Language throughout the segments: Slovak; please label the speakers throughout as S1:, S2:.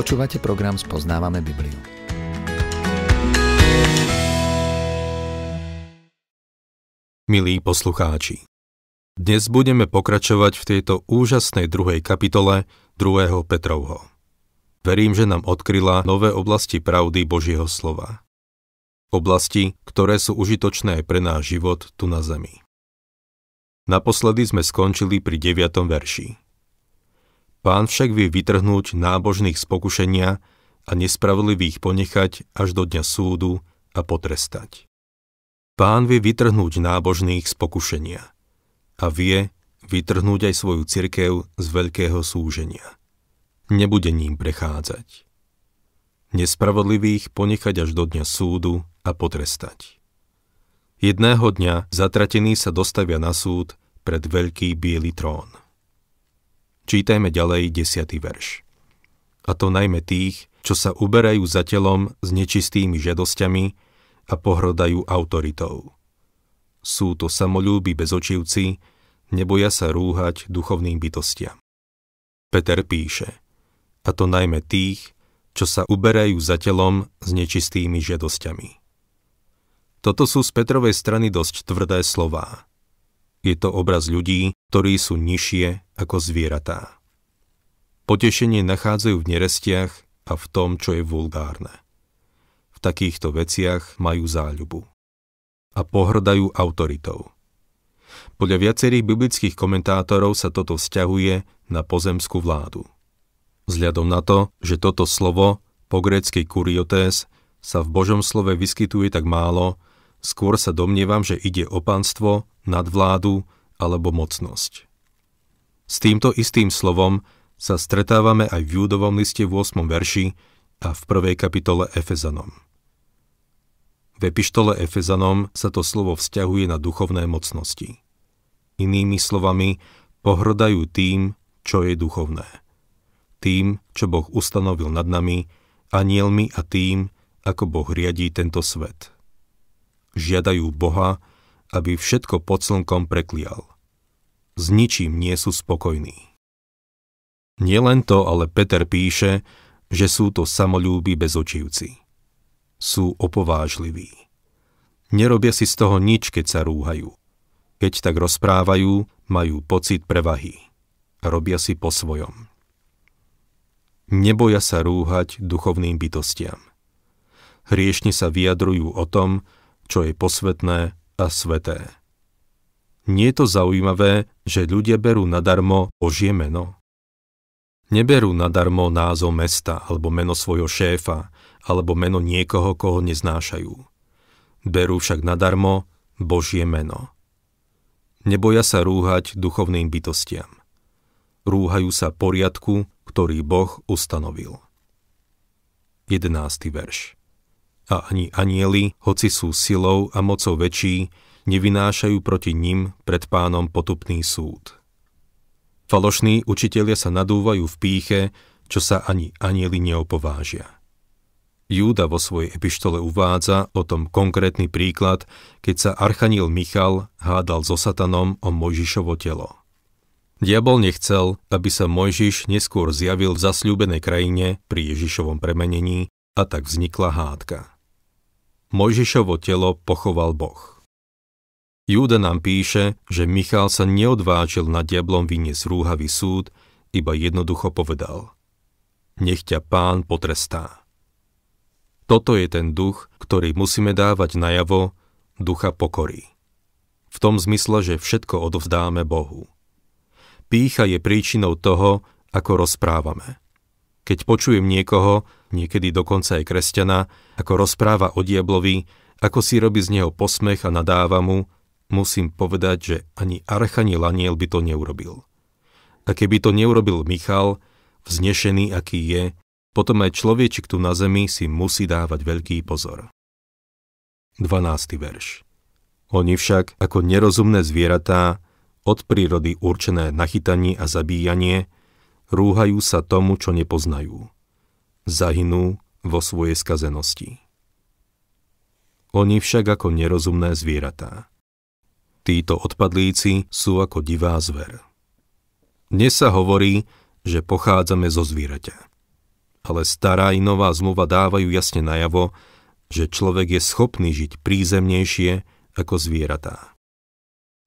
S1: Počúvate program Spoznávame Bibliu. Milí poslucháči, dnes budeme pokračovať v tejto úžasnej druhej kapitole 2. Petrovho. Verím, že nám odkryla nové oblasti pravdy Božieho slova. Oblasti, ktoré sú užitočné aj pre náš život tu na zemi. Naposledy sme skončili pri 9. verši. Pán však vie vytrhnúť nábožných z pokušenia a nespravodlivých ponechať až do dňa súdu a potrestať. Pán vie vytrhnúť nábožných z pokušenia a vie vytrhnúť aj svoju cirkev z veľkého súženia. Nebude ním prechádzať. Nespravodlivých ponechať až do dňa súdu a potrestať. Jedného dňa zatratení sa dostavia na súd pred veľký biely trón. Čítajme ďalej 10. verš. A to najmä tých, čo sa uberajú za telom s nečistými žiadosťami a pohrodajú autoritou. Sú to samolúbi bezočivci, neboja sa rúhať duchovným bytostiam. Peter píše, a to najmä tých, čo sa uberajú za telom s nečistými žiadosťami. Toto sú z Petrovej strany dosť tvrdé slová. Je to obraz ľudí, ktorí sú nižšie ako zvieratá. Potešenie nachádzajú v nerestiach a v tom, čo je vulgárne. V takýchto veciach majú záľubu. A pohrdajú autoritou. Podľa viacerých biblických komentátorov sa toto vzťahuje na pozemskú vládu. Vzhľadom na to, že toto slovo, po grécky kuriotés sa v Božom slove vyskytuje tak málo, Skôr sa domnievam, že ide o panstvo, nadvládu alebo mocnosť. S týmto istým slovom sa stretávame aj v Júdovom liste v 8. verši a v 1. kapitole Efezanom. V epištole Efezanom sa to slovo vzťahuje na duchovné mocnosti. Inými slovami, pohrdajú tým, čo je duchovné. Tým, čo Boh ustanovil nad nami, anielmi a tým, ako Boh riadí tento svet žiadajú Boha, aby všetko pod slnkom preklial. S ničím nie sú spokojní. Nielen to, ale Peter píše, že sú to samolúbi bezočivci. Sú opovážliví. Nerobia si z toho nič, keď sa rúhajú. Keď tak rozprávajú, majú pocit prevahy. Robia si po svojom. Neboja sa rúhať duchovným bytostiam. Hriešni sa vyjadrujú o tom, čo je posvetné a sveté. Nie je to zaujímavé, že ľudia berú nadarmo Božie meno? Neberú nadarmo názov mesta alebo meno svojho šéfa alebo meno niekoho, koho neznášajú. Berú však nadarmo Božie meno. Neboja sa rúhať duchovným bytostiam. Rúhajú sa poriadku, ktorý Boh ustanovil. 11. verš a ani anieli, hoci sú silou a mocou väčší, nevynášajú proti ním pred pánom potupný súd. Falošní učitelia sa nadúvajú v píche, čo sa ani anieli neopovážia. Júda vo svojej epištole uvádza o tom konkrétny príklad, keď sa Archaniel Michal hádal so satanom o Mojžišovo telo. Diabol nechcel, aby sa Mojžiš neskôr zjavil v zasľúbenej krajine pri Ježišovom premenení a tak vznikla hádka. Mojžišovo telo pochoval Boh. Júda nám píše, že Michal sa neodvážil na diablom vyniesť rúhavý súd, iba jednoducho povedal Nech ťa pán potrestá. Toto je ten duch, ktorý musíme dávať najavo, ducha pokory. V tom zmysle, že všetko odovzdáme Bohu. Pícha je príčinou toho, ako rozprávame. Keď počujem niekoho, niekedy dokonca aj kresťana, ako rozpráva o diablovi, ako si robí z neho posmech a nadáva mu, musím povedať, že ani Archani Laniel by to neurobil. A keby to neurobil Michal, vznešený aký je, potom aj človečik tu na zemi si musí dávať veľký pozor. 12. verš Oni však, ako nerozumné zvieratá, od prírody určené na chytanie a zabíjanie, rúhajú sa tomu, čo nepoznajú zahynú vo svojej skazenosti. Oni však ako nerozumné zvieratá. Títo odpadlíci sú ako divá zver. Dnes sa hovorí, že pochádzame zo zvieraťa. Ale stará i nová zmluva dávajú jasne najavo, že človek je schopný žiť prízemnejšie ako zvieratá.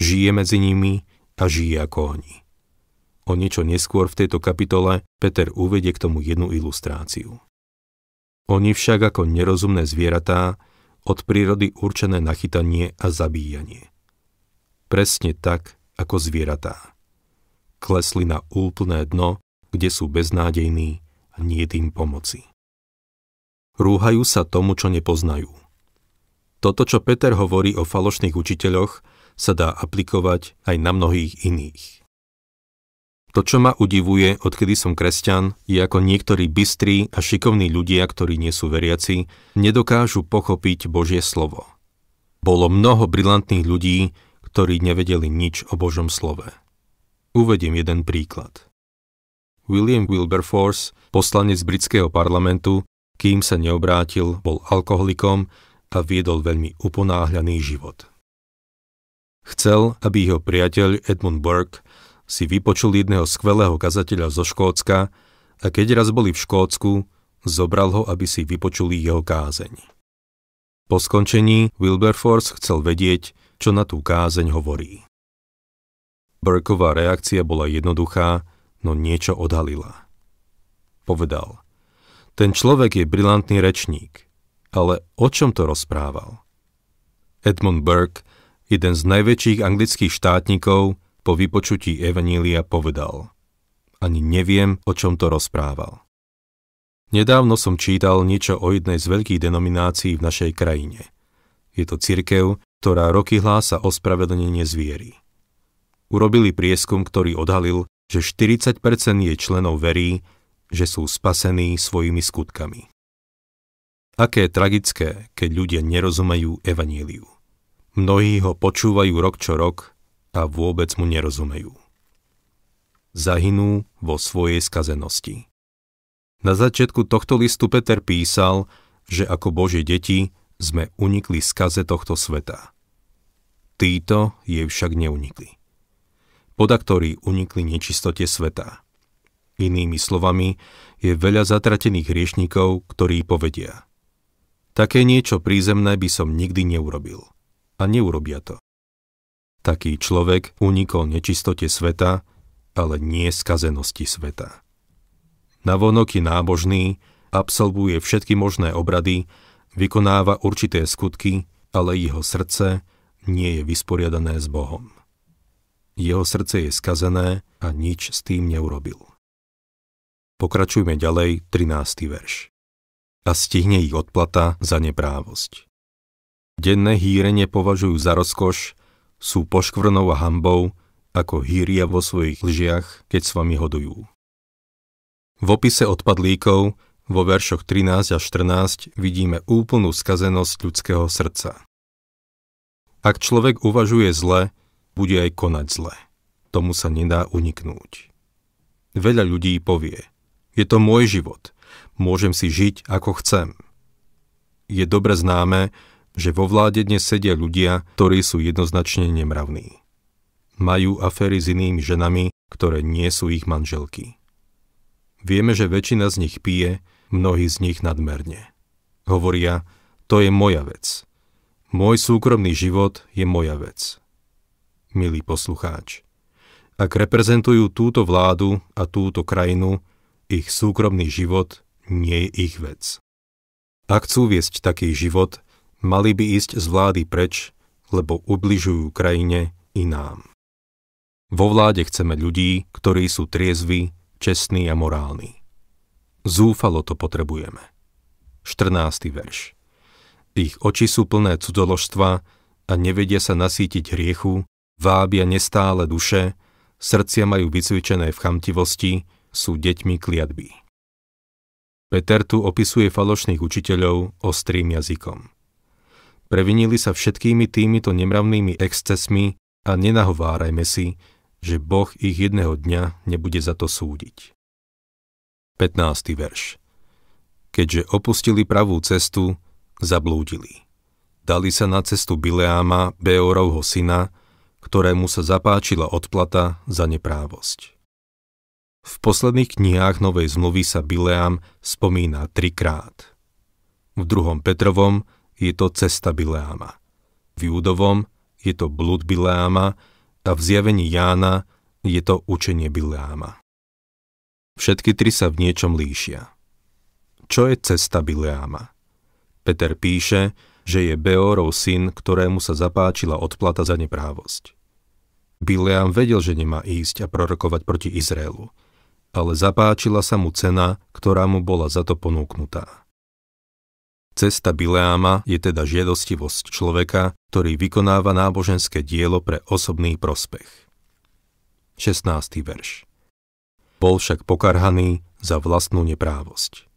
S1: Žije medzi nimi a žije ako oni. O niečo neskôr v tejto kapitole Peter uvedie k tomu jednu ilustráciu. Oni však ako nerozumné zvieratá od prírody určené na chytanie a zabíjanie. Presne tak ako zvieratá. Klesli na úplné dno, kde sú beznádejní a nie tým pomoci. Rúhajú sa tomu, čo nepoznajú. Toto, čo Peter hovorí o falošných učiteľoch, sa dá aplikovať aj na mnohých iných. To, čo ma udivuje, odkedy som kresťan, je ako niektorí bystrí a šikovní ľudia, ktorí nie sú veriaci, nedokážu pochopiť Božie slovo. Bolo mnoho brilantných ľudí, ktorí nevedeli nič o Božom slove. Uvediem jeden príklad. William Wilberforce, poslanec britského parlamentu, kým sa neobrátil, bol alkoholikom a viedol veľmi uponáhľaný život. Chcel, aby jeho priateľ Edmund Burke si vypočul jedného skvelého kazateľa zo Škótska a keď raz boli v Škótsku, zobral ho, aby si vypočuli jeho kázeň. Po skončení Wilberforce chcel vedieť, čo na tú kázeň hovorí. Burková reakcia bola jednoduchá, no niečo odhalila. Povedal, ten človek je brilantný rečník, ale o čom to rozprával? Edmund Burke, jeden z najväčších anglických štátnikov, po vypočutí Evanília povedal. Ani neviem, o čom to rozprával. Nedávno som čítal niečo o jednej z veľkých denominácií v našej krajine. Je to cirkev, ktorá roky hlása ospravedlnenie zviery. Urobili prieskum, ktorý odhalil, že 40% jej členov verí, že sú spasení svojimi skutkami. Aké tragické, keď ľudia nerozumejú evaníliu. Mnohí ho počúvajú rok čo rok a vôbec mu nerozumejú. Zahynú vo svojej skazenosti. Na začiatku tohto listu Peter písal, že ako bože deti sme unikli skaze tohto sveta. Títo jej však neunikli. Podaktorí unikli nečistote sveta. Inými slovami, je veľa zatratených hriešnikov, ktorí povedia Také niečo prízemné by som nikdy neurobil. A neurobia to. Taký človek unikol nečistote sveta, ale nie skazenosti sveta. Navonok je nábožný, absolvuje všetky možné obrady, vykonáva určité skutky, ale jeho srdce nie je vysporiadané s Bohom. Jeho srdce je skazené a nič s tým neurobil. Pokračujme ďalej, 13. verš. A stihne ich odplata za neprávosť. Denné hýrenie považujú za rozkoš sú poškvrnou a hambou, ako hýria vo svojich lžiach, keď s vami hodujú. V opise odpadlíkov vo veršoch 13 až 14 vidíme úplnú skazenosť ľudského srdca. Ak človek uvažuje zle, bude aj konať zle. Tomu sa nedá uniknúť. Veľa ľudí povie, je to môj život, môžem si žiť ako chcem. Je dobre známe, že vo vláde dnes sedia ľudia, ktorí sú jednoznačne nemravní. Majú aféry s inými ženami, ktoré nie sú ich manželky. Vieme, že väčšina z nich pije, mnohí z nich nadmerne. Hovoria, to je moja vec. Môj súkromný život je moja vec. Milý poslucháč, ak reprezentujú túto vládu a túto krajinu, ich súkromný život nie je ich vec. Ak chcú viesť taký život, mali by ísť z vlády preč, lebo ubližujú krajine i nám. Vo vláde chceme ľudí, ktorí sú triezvi, čestní a morálni. Zúfalo to potrebujeme. 14. verš Ich oči sú plné cudzoložstva a nevedia sa nasítiť hriechu, vábia nestále duše, srdcia majú vycvičené v chamtivosti, sú deťmi kliatby. Peter tu opisuje falošných učiteľov ostrým jazykom. Previnili sa všetkými týmito nemravnými excesmi a nenahovárajme si, že Boh ich jedného dňa nebude za to súdiť. 15. verš Keďže opustili pravú cestu, zablúdili. Dali sa na cestu Bileáma, Beorovho syna, ktorému sa zapáčila odplata za neprávosť. V posledných knihách Novej zmluvy sa Bileám spomína trikrát. V druhom Petrovom je to cesta Bileáma. V Júdovom je to blúd Bileáma a v zjavení Jána je to učenie Bileáma. Všetky tri sa v niečom líšia. Čo je cesta Bileáma? Peter píše, že je Beorov syn, ktorému sa zapáčila odplata za neprávosť. Bileám vedel, že nemá ísť a prorokovať proti Izraelu, ale zapáčila sa mu cena, ktorá mu bola za to ponúknutá. Cesta Bileáma je teda žiadostivosť človeka, ktorý vykonáva náboženské dielo pre osobný prospech. 16. verš Bol však pokarhaný za vlastnú neprávosť.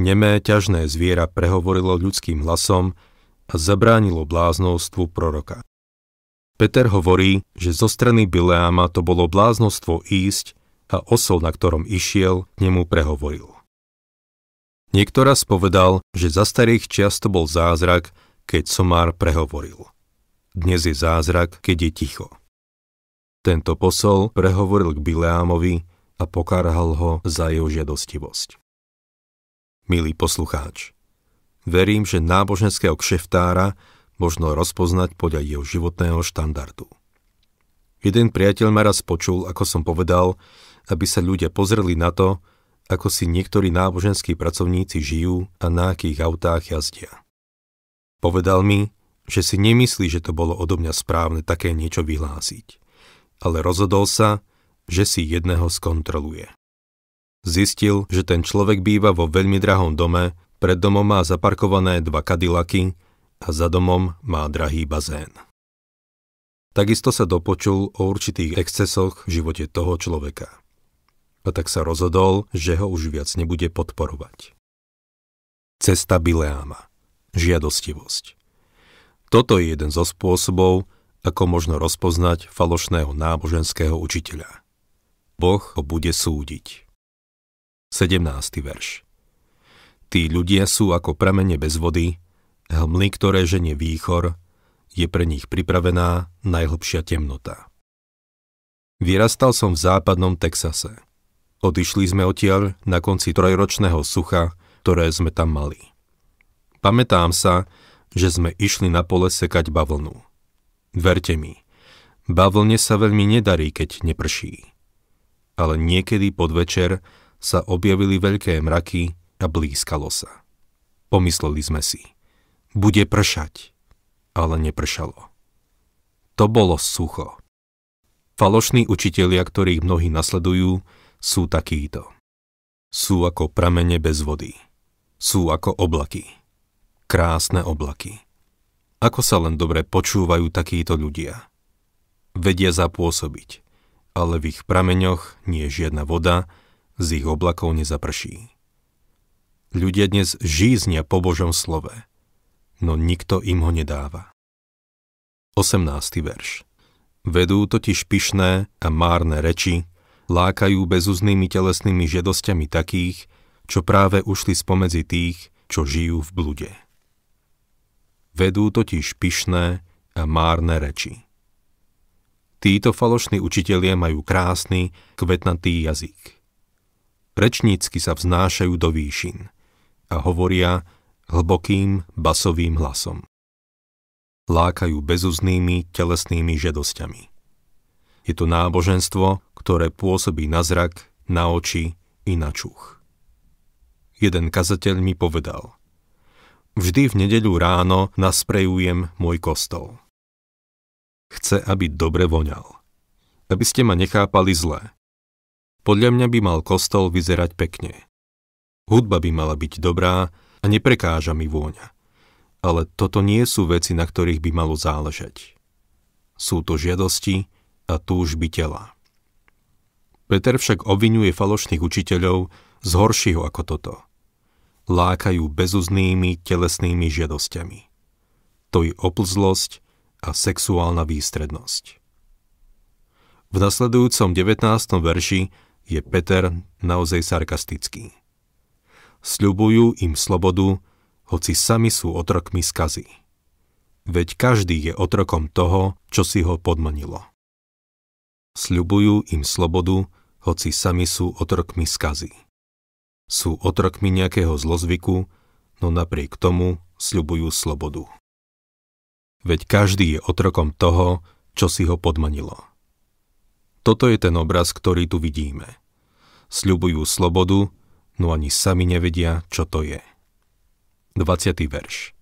S1: Nemé ťažné zviera prehovorilo ľudským hlasom a zabránilo bláznostvu proroka. Peter hovorí, že zo strany Bileáma to bolo bláznostvo ísť a osol, na ktorom išiel, nemu prehovoril. Niekto raz povedal, že za starých čias to bol zázrak, keď somár prehovoril. Dnes je zázrak, keď je ticho. Tento posol prehovoril k Bileámovi a pokarhal ho za jeho žiadostivosť. Milý poslucháč, verím, že náboženského kšeftára možno rozpoznať podľa jeho životného štandardu. Jeden priateľ ma raz počul, ako som povedal, aby sa ľudia pozreli na to, ako si niektorí náboženskí pracovníci žijú a na akých autách jazdia. Povedal mi, že si nemyslí, že to bolo odo mňa správne také niečo vyhlásiť, ale rozhodol sa, že si jedného skontroluje. Zistil, že ten človek býva vo veľmi drahom dome, pred domom má zaparkované dva kadilaky a za domom má drahý bazén. Takisto sa dopočul o určitých excesoch v živote toho človeka a tak sa rozhodol, že ho už viac nebude podporovať. Cesta Bileáma. Žiadostivosť. Toto je jeden zo spôsobov, ako možno rozpoznať falošného náboženského učiteľa. Boh ho bude súdiť. 17. verš Tí ľudia sú ako pramene bez vody, hmly, ktoré ženie výchor, je pre nich pripravená najhlbšia temnota. Vyrastal som v západnom Texase. Odišli sme odtiaľ na konci trojročného sucha, ktoré sme tam mali. Pamätám sa, že sme išli na pole sekať bavlnu. Verte mi, bavlne sa veľmi nedarí, keď neprší. Ale niekedy pod večer sa objavili veľké mraky a blízkalo sa. Pomysleli sme si, bude pršať, ale nepršalo. To bolo sucho. Falošní učitelia, ktorých mnohí nasledujú, sú takíto. Sú ako pramene bez vody. Sú ako oblaky. Krásne oblaky. Ako sa len dobre počúvajú takíto ľudia. Vedia zapôsobiť, ale v ich prameňoch nie je žiadna voda, z ich oblakov nezaprší. Ľudia dnes žíznia po Božom slove, no nikto im ho nedáva. 18. verš Vedú totiž pyšné a márne reči, lákajú bezúznými telesnými žiadosťami takých, čo práve ušli spomedzi tých, čo žijú v blude. Vedú totiž pyšné a márne reči. Títo falošní učitelia majú krásny, kvetnatý jazyk. Rečnícky sa vznášajú do výšin a hovoria hlbokým basovým hlasom. Lákajú bezuznými telesnými žedosťami. Je to náboženstvo, ktoré pôsobí na zrak, na oči i na čuch. Jeden kazateľ mi povedal, vždy v nedeľu ráno nasprejujem môj kostol. Chce, aby dobre voňal. Aby ste ma nechápali zle. Podľa mňa by mal kostol vyzerať pekne. Hudba by mala byť dobrá a neprekáža mi vôňa. Ale toto nie sú veci, na ktorých by malo záležať. Sú to žiadosti a túžby tela. Peter však obvinuje falošných učiteľov z horšieho ako toto. Lákajú bezuznými telesnými žiadosťami. To je oplzlosť a sexuálna výstrednosť. V nasledujúcom 19. verši je Peter naozaj sarkastický. Sľubujú im slobodu, hoci sami sú otrokmi skazy. Veď každý je otrokom toho, čo si ho podmanilo. Sľubujú im slobodu, hoci sami sú otrokmi skazy. Sú otrokmi nejakého zlozvyku, no napriek tomu sľubujú slobodu. Veď každý je otrokom toho, čo si ho podmanilo. Toto je ten obraz, ktorý tu vidíme. Sľubujú slobodu, no ani sami nevedia, čo to je. 20. verš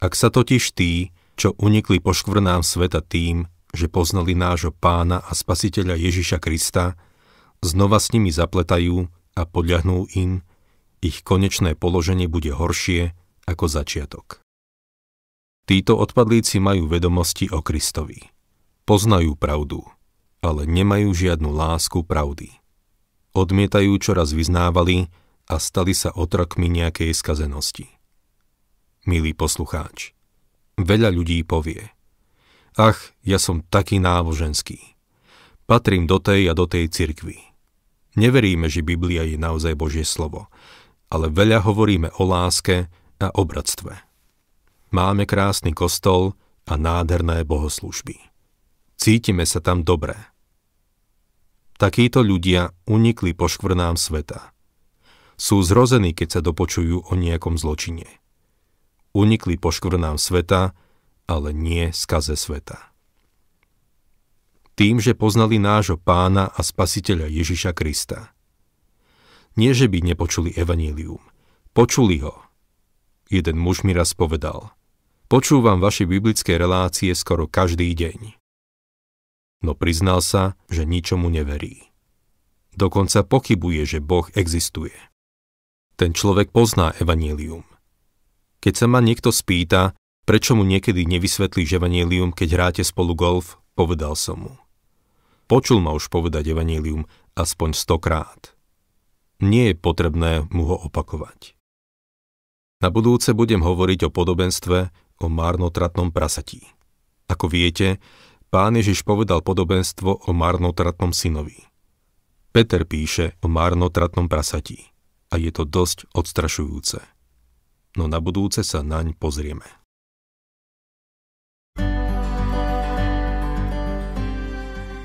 S1: Ak sa totiž tí, čo unikli poškvrnám sveta tým, že poznali nášho pána a spasiteľa Ježiša Krista, znova s nimi zapletajú a podľahnú im, ich konečné položenie bude horšie ako začiatok. Títo odpadlíci majú vedomosti o Kristovi. Poznajú pravdu, ale nemajú žiadnu lásku pravdy. Odmietajú, čo raz vyznávali a stali sa otrokmi nejakej skazenosti. Milý poslucháč, veľa ľudí povie – Ach, ja som taký náboženský. Patrím do tej a do tej cirkvi. Neveríme, že Biblia je naozaj Božie slovo, ale veľa hovoríme o láske a o bratstve. Máme krásny kostol a nádherné bohoslužby. Cítime sa tam dobre. Takíto ľudia unikli škvrnám sveta. Sú zrození, keď sa dopočujú o nejakom zločine. Unikli poškvrnám sveta, ale nie skaze sveta. Tým, že poznali nášho pána a spasiteľa Ježiša Krista. Nie, že by nepočuli evanílium. Počuli ho. Jeden muž mi raz povedal. Počúvam vaše biblické relácie skoro každý deň. No priznal sa, že ničomu neverí. Dokonca pochybuje, že Boh existuje. Ten človek pozná evanílium. Keď sa ma niekto spýta, Prečo mu niekedy nevysvetlíš evanílium, keď hráte spolu golf? Povedal som mu. Počul ma už povedať evanílium aspoň stokrát. Nie je potrebné mu ho opakovať. Na budúce budem hovoriť o podobenstve o marnotratnom prasatí. Ako viete, pán Ježiš povedal podobenstvo o marnotratnom synovi. Peter píše o marnotratnom prasatí a je to dosť odstrašujúce. No na budúce sa naň pozrieme.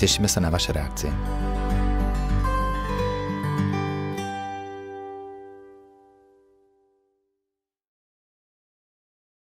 S1: Tešíme sa na vaše reakcie.